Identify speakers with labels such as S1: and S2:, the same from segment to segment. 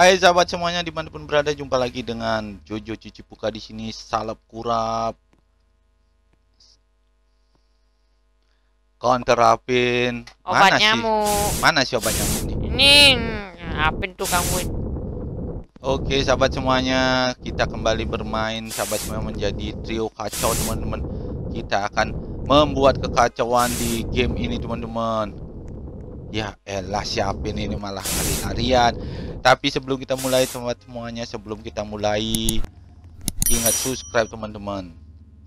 S1: Hai sahabat semuanya dimanapun berada jumpa lagi dengan Jojo Cicipuka di sini salep kurap counterapin obat mana sih mana sih obat nyamuk
S2: nih ini apin tuh kamu
S1: Oke sahabat semuanya kita kembali bermain sahabat semua menjadi trio kacau teman-teman kita akan membuat kekacauan di game ini teman-teman Ya elah siapin ini malah hari harian Tapi sebelum kita mulai teman semuanya Sebelum kita mulai Ingat subscribe teman-teman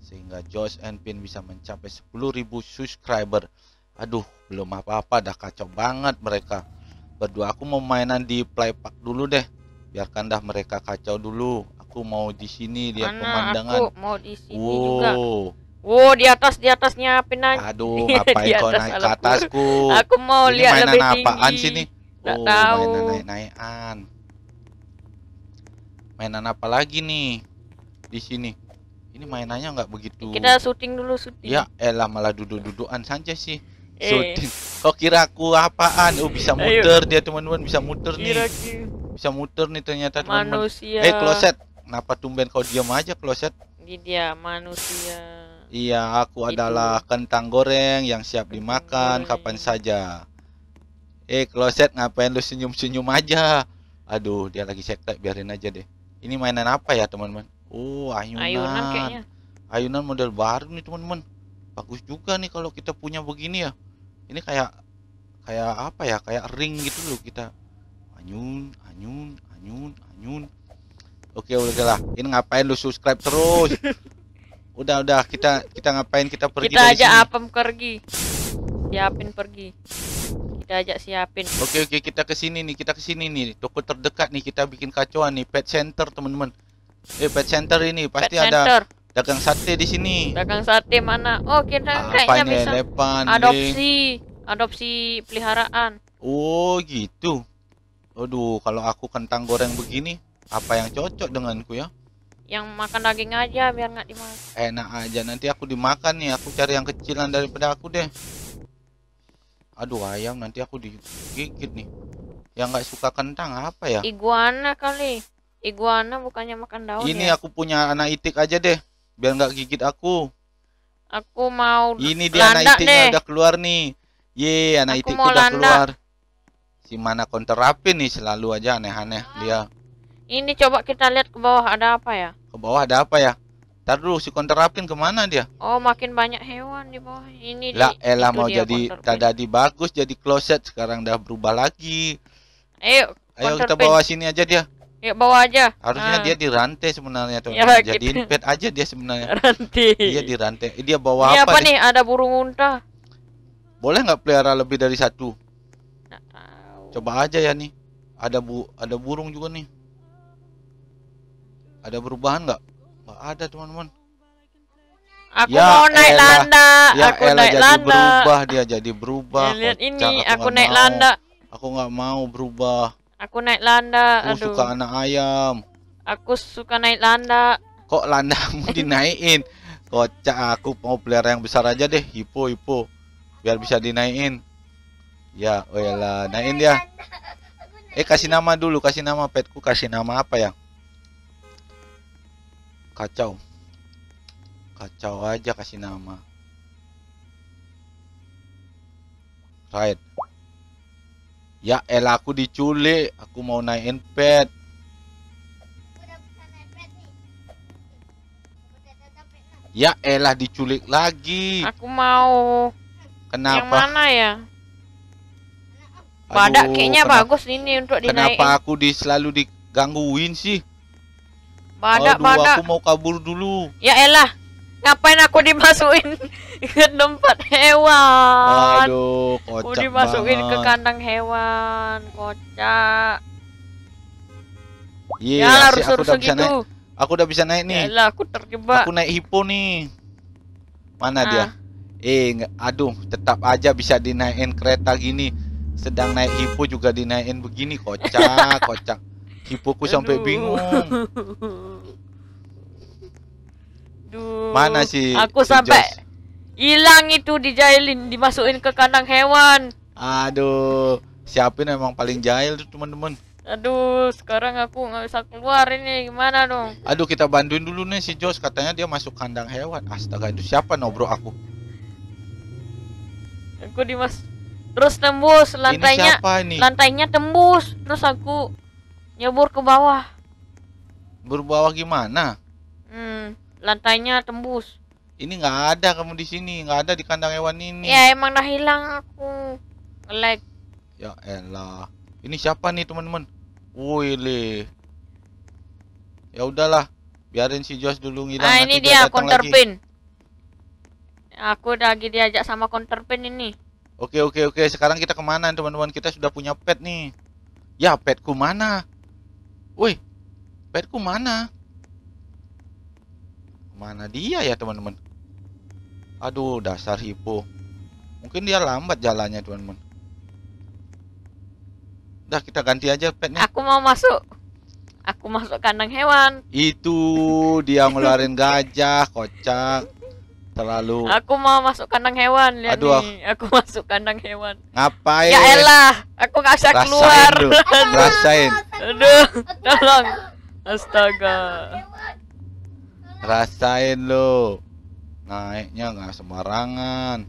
S1: Sehingga Josh and Pin bisa mencapai 10.000 subscriber Aduh belum apa-apa dah kacau banget mereka Berdua aku mau mainan di playpak dulu deh Biarkan dah mereka kacau dulu Aku mau di sini lihat pemandangan aku mau di sini wow. juga
S2: Wow, oh, di atas, di atasnya Pinan. Aduh, ngapain kau naik ke
S1: atasku? Aku mau ini lihat mainan lebih tinggi. apaan sini? Tidak oh, tahu. mainan naik-naikan. Mainan apa lagi nih? Di sini. Ini mainannya nggak begitu. Kita syuting dulu syuting. Ya, elah eh, malah duduk-dudukan saja sih. Eh. Syuting. Kau kira aku apaan? Oh, bisa muter Ayo. dia teman-teman, bisa muter kira nih. Bisa muter nih ternyata teman-teman. Manusia. Eh, hey, kloset. Kenapa tumben kau diam aja kloset? Ini dia
S2: manusia.
S1: Iya, aku itu. adalah kentang goreng yang siap dimakan goreng. kapan saja. Eh, kloset ngapain lu senyum-senyum aja? Aduh, dia lagi sekte, biarin aja deh. Ini mainan apa ya, teman-teman? Oh, ayunan. Ayunan kayaknya. Ayunan model baru nih, teman-teman. Bagus juga nih kalau kita punya begini ya. Ini kayak kayak apa ya? Kayak ring gitu loh kita. Anyun, anyun, anyun, anyun. Oke, udah lah. Ini ngapain lu subscribe terus? udah udah kita kita ngapain kita pergi kita aja
S2: apa apem pergi siapin pergi kita aja siapin oke
S1: oke kita ke sini nih kita ke sini nih toko terdekat nih kita bikin kacauan nih pet center teman-teman eh pet center ini pasti pet ada center dagang sate di sini. Dagang
S2: sate mana? Oh, kita kayaknya bisa
S1: lepan, adopsi,
S2: eh? adopsi peliharaan.
S1: Oh, gitu. Aduh, kalau aku kentang goreng begini, apa yang cocok denganku ya?
S2: yang makan daging aja biar nggak dimakan
S1: enak aja nanti aku dimakan nih aku cari yang kecilan daripada aku deh aduh ayam nanti aku digigit nih yang nggak suka kentang apa ya
S2: iguana kali iguana bukannya makan daun ini ya?
S1: aku punya anak itik aja deh biar nggak gigit aku
S2: aku mau ini dia anak itiknya deh. udah
S1: keluar nih ye anak aku itik udah landa. keluar si mana konterapin nih selalu aja aneh-aneh dia
S2: ini coba kita lihat ke bawah ada apa ya?
S1: Ke bawah ada apa ya? Ntar dulu si konterapin kemana dia?
S2: Oh makin banyak hewan di bawah ini. Lah di, elah mau jadi tadi
S1: bagus jadi kloset sekarang udah berubah lagi. Ayo. Ayo kita bawa sini aja dia. Ya bawa aja. Harusnya nah. dia di rantai sebenarnya tuh. Ya, gitu. pet aja dia sebenarnya. Rantai. Dia di rantai. Eh, dia bawa ini apa, apa nih?
S2: Ada burung unta.
S1: Boleh nggak pelihara lebih dari satu? tahu. Coba aja ya nih. Ada bu ada burung juga nih. Ada perubahan nggak? Nggak ada teman-teman. Aku ya mau naik elah. landa. Ya aku naik jadi landa. berubah dia jadi berubah. Ya, lihat ini aku, aku naik mau. landa. Aku nggak mau berubah.
S2: Aku naik landa. Aku Aduh. suka anak ayam. Aku suka naik landa.
S1: Kok landa mau dinaikin? Kocak aku mau pelihara yang besar aja deh, hipo hipo. Biar bisa dinaikin. Ya, oh ya naikin dia. Eh kasih nama dulu, kasih nama petku, kasih nama apa ya? kacau kacau aja kasih nama right ya el aku diculik aku mau naikin pet ya elah diculik lagi aku
S2: mau
S1: kenapa yang mana ya Badak kayaknya kenapa, bagus
S2: ini untuk dinaikin. Kenapa
S1: aku di selalu digangguin sih?
S2: Pada Aduh, badak. aku
S1: mau kabur dulu.
S2: Ya elah, ngapain aku dimasukin ke tempat hewan? Aduh, kocak Aku dimasukin banget. ke kandang hewan, kocak. Iya, yeah, udah bisa gitu. Naik.
S1: Aku udah bisa naik nih. Yalah, aku
S2: terjebak. Aku naik
S1: hippo nih. Mana ah. dia? Eh, enggak. aduh, tetap aja bisa dinaikin kereta gini. Sedang naik hippo juga dinaikin begini, kocak, kocak. Hipoku sampai bingung.
S2: Duh. Mana sih? Aku si sampai hilang itu dijailin, dimasukin ke kandang hewan.
S1: Aduh, siapin emang paling jahil tuh teman-teman.
S2: Aduh, sekarang aku nggak bisa keluar ini gimana dong?
S1: Aduh, kita bantuin dulu nih si Jos katanya dia masuk kandang hewan. Astaga, itu siapa Nobro aku?
S2: Aku dimas terus tembus lantainya. Ini siapa ini? Lantainya tembus, terus aku nyebur ke bawah
S1: berbawah gimana
S2: hmm lantainya
S1: tembus ini nggak ada kamu di sini nggak ada di kandang hewan ini ya
S2: emang dah hilang aku ngelag
S1: ya elah ini siapa nih teman-teman wih ya udahlah biarin si Jos dulu ngilang nah ini dia, counterpin
S2: aku aku lagi diajak sama counterpin ini
S1: oke oke oke sekarang kita kemana teman-teman kita sudah punya pet nih ya petku mana Woi, petku mana? Mana dia ya teman-teman? Aduh, dasar hipo. Mungkin dia lambat jalannya teman-teman. Dah kita ganti aja petnya.
S2: Aku mau masuk. Aku masuk kandang hewan.
S1: Itu dia ngeluarin gajah, kocak terlalu aku
S2: mau masuk kandang hewan lihat Aduh, nih aku masuk kandang hewan
S1: ngapain ya elah aku nggak bisa keluar rasain aduh tolong
S2: astaga
S1: rasain lo naiknya nggak sembarangan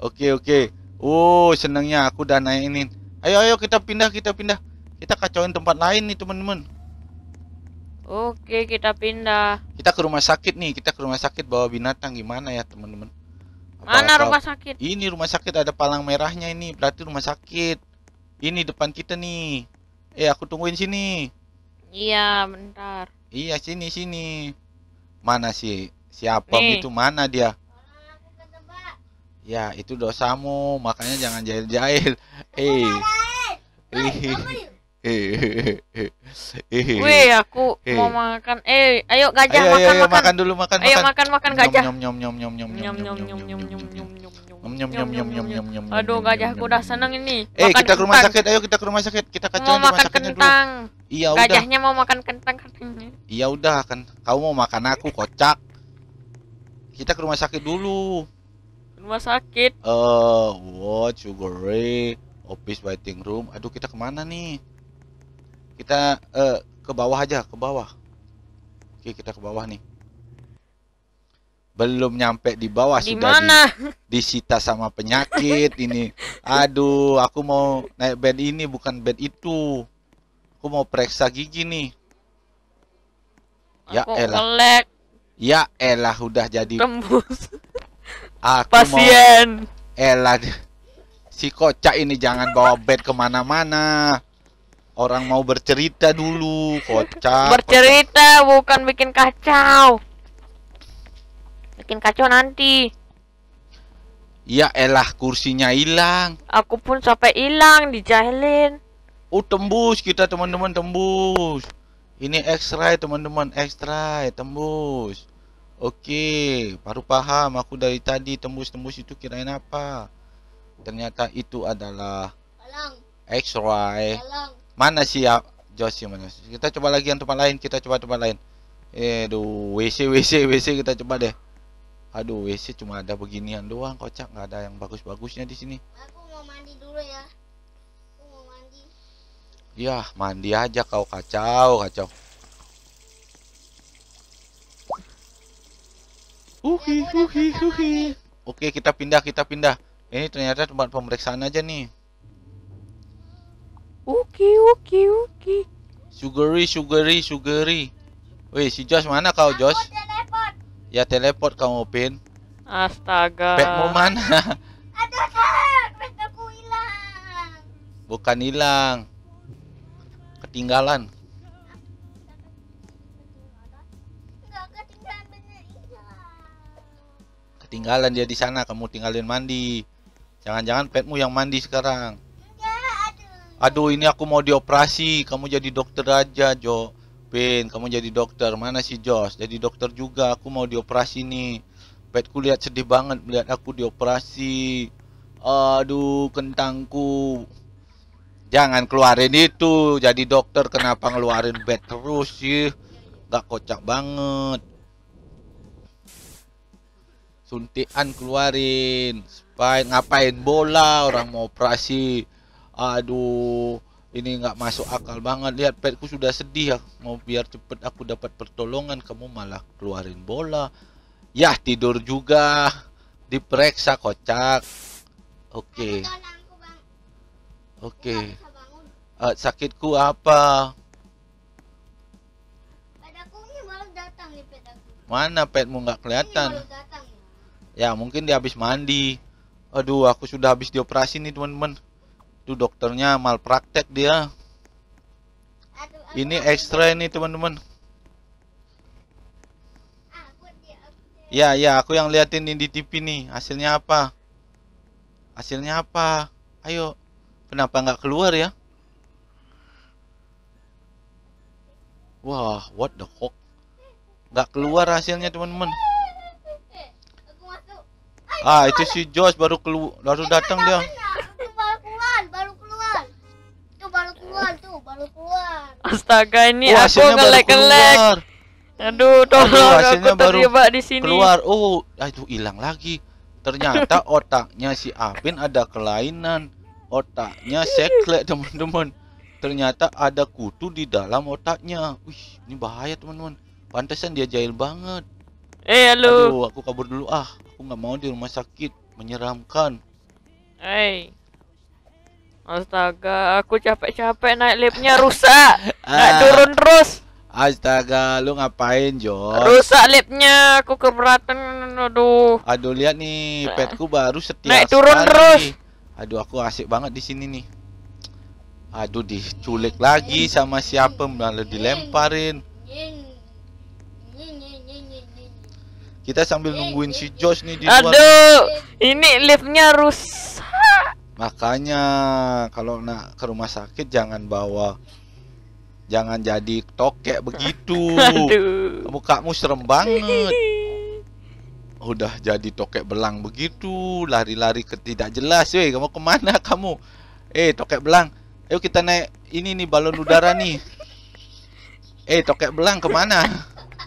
S1: oke oke Uh, senengnya aku udah naik ini ayo ayo kita pindah kita pindah kita kacauin tempat lain nih teman-teman
S2: Oke, kita pindah.
S1: Kita ke rumah sakit nih. Kita ke rumah sakit bawa binatang gimana ya, teman-teman? Mana rumah sakit? Ini rumah sakit ada palang merahnya ini. Berarti rumah sakit. Ini depan kita nih. Eh, aku tungguin sini.
S2: Iya, bentar.
S1: Iya, sini sini. Mana sih? Siapa itu mana dia? Ya, itu dosamu. Makanya jangan jahil-jahil. Eh. Hey. Hey. Wih, aku mau
S2: makan. Eh, ayo gajah ayo, makan, ayo, makan. makan dulu makan. Ayo makan makan gajah. Nyom
S1: nyom nyom nyom nyom nyom
S2: nyom nyom nyom nyom nyom nyom nyom nyom
S1: nyom nyom nyom. nyom Aduh,
S2: nyom nyom udah nyom ini. Eh, kita ke rumah
S1: sakit. Ayo kita ke rumah sakit. Kita nyom rumah nyom nyom Iya udah. Gajahnya
S2: mau makan kentang katanya.
S1: Iya udah kan. Kamu mau makan aku kocak. Kita ke rumah sakit dulu.
S2: Rumah sakit.
S1: Eh, uh, what sugary office waiting room. Aduh, kita kemana nih? Kita uh, ke bawah aja, ke bawah. Oke, kita ke bawah nih. Belum nyampe di bawah di sudah Di, disita sama penyakit ini. Aduh, aku mau naik bed ini bukan bed itu. Aku mau periksa gigi nih. Ya aku elah. Ngelek. Ya elah udah jadi. Tembus. Aku Pasien. Mau... Elah si kocak ini jangan bawa bed kemana-mana orang mau bercerita dulu kocak
S2: bercerita kocak. bukan bikin kacau bikin kacau nanti
S1: ya elah kursinya hilang aku pun sampai hilang dijahilin oh tembus kita teman-teman tembus ini X-ray teman-teman X-ray tembus Oke, baru paham aku dari tadi tembus-tembus itu kirain apa. Ternyata itu adalah X-ray. Mana siap ya Josh mana? Kita coba lagi yang tempat lain, kita coba tempat lain. Eh, aduh, WC WC WC kita coba deh. Aduh, WC cuma ada beginian doang, kocak nggak ada yang bagus-bagusnya di sini. Aku mau mandi dulu ya. Aku mau mandi. Ya, mandi aja kau kacau, kacau. Uhi, uhi, uhi. Oke, kita pindah, kita pindah. Ini ternyata tempat pemeriksaan aja nih. Uki uki uki. Sugary sugary sugary. Wih si Josh mana kau Josh? Teleport. Ya teleport kamu pin.
S2: Astaga. Petmu mana? Ada kak, petku
S1: hilang. Bukan hilang. Ketinggalan. Ketinggalan dia di sana, kamu tinggalin mandi. Jangan-jangan petmu yang mandi sekarang aduh ini aku mau dioperasi kamu jadi dokter aja Jo Pin kamu jadi dokter mana si Jos jadi dokter juga aku mau dioperasi nih petku lihat sedih banget melihat aku dioperasi aduh kentangku jangan keluarin itu jadi dokter kenapa ngeluarin bed terus sih gak kocak banget suntian keluarin spine ngapain bola orang mau operasi aduh ini nggak masuk akal banget lihat petku sudah sedih ya mau biar cepet aku dapat pertolongan kamu malah keluarin bola ya tidur juga diperiksa kocak oke oke uh, sakitku apa mana petmu nggak kelihatan ya mungkin dia habis mandi aduh aku sudah habis dioperasi nih teman-teman itu dokternya malpraktek dia. Ini ekstra ini teman-teman. Ya, ya, aku yang liatin ini di TV nih. Hasilnya apa? Hasilnya apa? Ayo. Kenapa nggak keluar ya? Wah, what the fuck? Nggak keluar hasilnya, teman-teman. Ah, itu si Josh baru keluar, baru datang dia.
S2: keluar tuh, baru keluar. Astaga, ini oh, aku ngelek-ngelek. Aduh, oh, tolong Aduh, aku terjebak di sini. Keluar.
S1: Oh, itu hilang lagi. Ternyata otaknya si Apin ada kelainan. Otaknya seklek teman-teman. Ternyata ada kutu di dalam otaknya. Wih, ini bahaya, teman-teman. Pantesan dia jahil banget. Eh, halo. Aduh, aku kabur dulu ah. Aku nggak mau di rumah sakit. Menyeramkan.
S2: Hey. Astaga, aku capek-capek naik liftnya rusak. Naik ah. turun terus.
S1: Astaga, lu ngapain, Jo? Rusak
S2: liftnya, aku keberatan. Aduh.
S1: Aduh, lihat nih, petku baru setia Naik turun sekali. terus. Aduh, aku asik banget di sini nih. Aduh, diculik lagi sama siapa malah dilemparin. Kita sambil nungguin si Josh nih di luar. Aduh,
S2: ini liftnya
S1: rusak Makanya kalau nak ke rumah sakit jangan bawa jangan jadi tokek begitu. muka Mukamu serem banget. Udah jadi tokek belang begitu, lari-lari ke tidak jelas. Weh, kamu kemana kamu? Eh, tokek belang. Ayo kita naik ini nih balon udara nih. Eh, tokek belang kemana?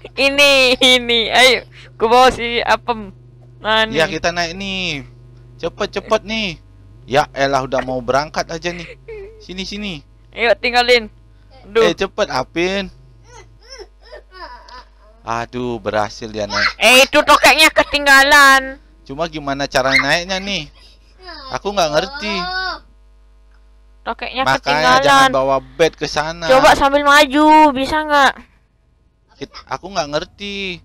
S1: Ini, ini. Ayo, ku bawa si apem. Nah, Ya, kita naik nih. Cepet-cepet nih. Ya elah udah mau berangkat aja nih. Sini sini.
S2: Ayo tinggalin.
S1: Aduh. Eh cepet Apin. Aduh berhasil dia naik.
S2: Eh itu tokeknya ketinggalan.
S1: Cuma gimana cara naiknya nih? Aku nggak ngerti.
S2: Tokeknya Makanya ketinggalan. Makanya jangan bawa
S1: bed ke sana. Coba sambil
S2: maju, bisa nggak?
S1: Aku nggak ngerti.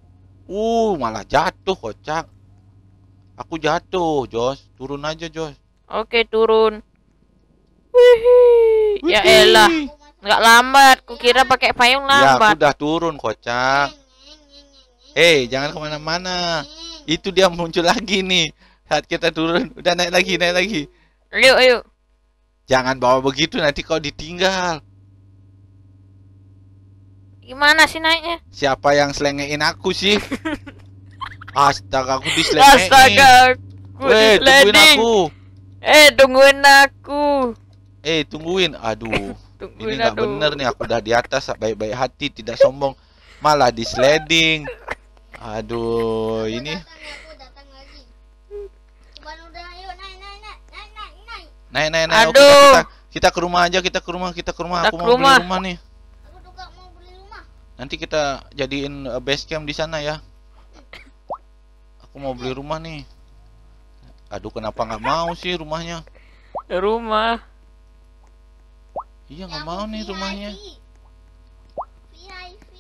S1: Uh malah jatuh kocak. Aku jatuh, Jos. Turun aja, Jos.
S2: Oke, turun. Wih. Ya elah. Enggak lambat, kukira pakai payung ya, lambat. Ya,
S1: udah turun, kocak. Hei, jangan kemana-mana. Itu dia muncul lagi nih. Saat kita turun, udah naik lagi, naik lagi. Ayo, ayo. Jangan bawa begitu, nanti kau ditinggal.
S2: Gimana sih naiknya?
S1: Siapa yang selengein aku sih? Astaga, aku diselengein. Astaga, aku Weh, tungguin aku. Eh, tungguin aku. Eh, tungguin. Aduh. tungguin, ini nggak bener nih. Aku udah di atas, baik-baik hati, tidak sombong. Malah di sliding. Aduh, ini. Naik, naik, naik. Aduh. Oke, kita, kita, ke rumah aja, kita ke rumah, kita ke rumah. Kita aku ke mau rumah. beli rumah nih. Nanti kita jadiin eh, base camp di sana ya. Aku mau beli rumah nih. Aduh, kenapa nggak mau sih rumahnya? Eh, rumah. Iya nggak mau nih rumahnya. VIP.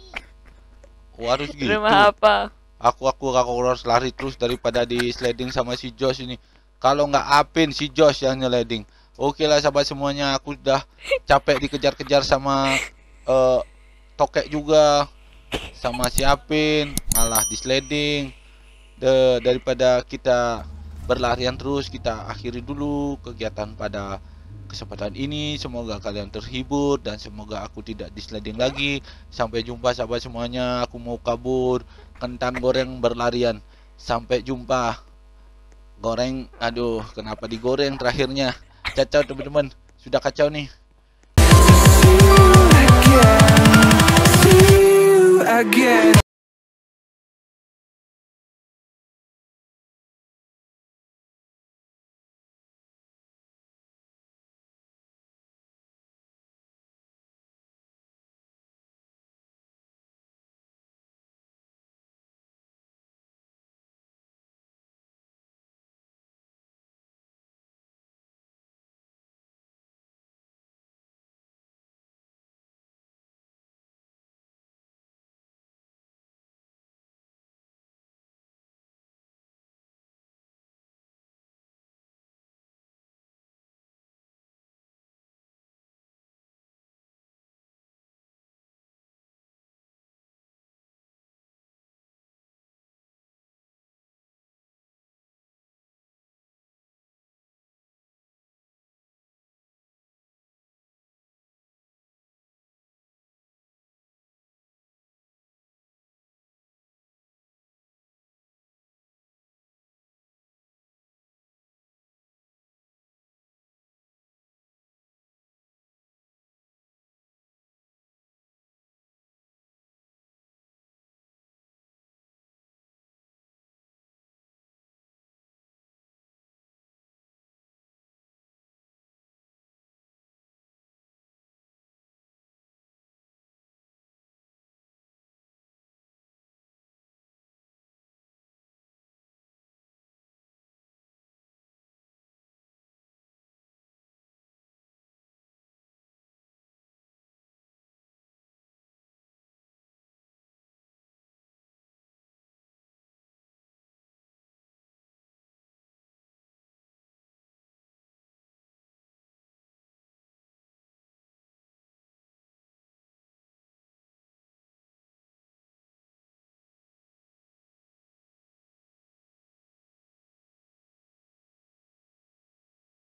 S1: Oh, harus gitu. Rumah apa? Aku aku aku harus lari terus daripada di sliding sama si Josh ini. Kalau nggak apin si Josh yang nyeleding. Oke lah sahabat semuanya, aku udah capek dikejar-kejar sama uh, tokek juga sama si Apin, malah di sliding De, daripada kita berlarian terus kita akhiri dulu kegiatan pada kesempatan ini semoga kalian terhibur dan semoga aku tidak disleding lagi sampai jumpa sahabat semuanya aku mau kabur kentang goreng berlarian sampai jumpa goreng aduh kenapa digoreng terakhirnya cacau teman-teman sudah kacau nih again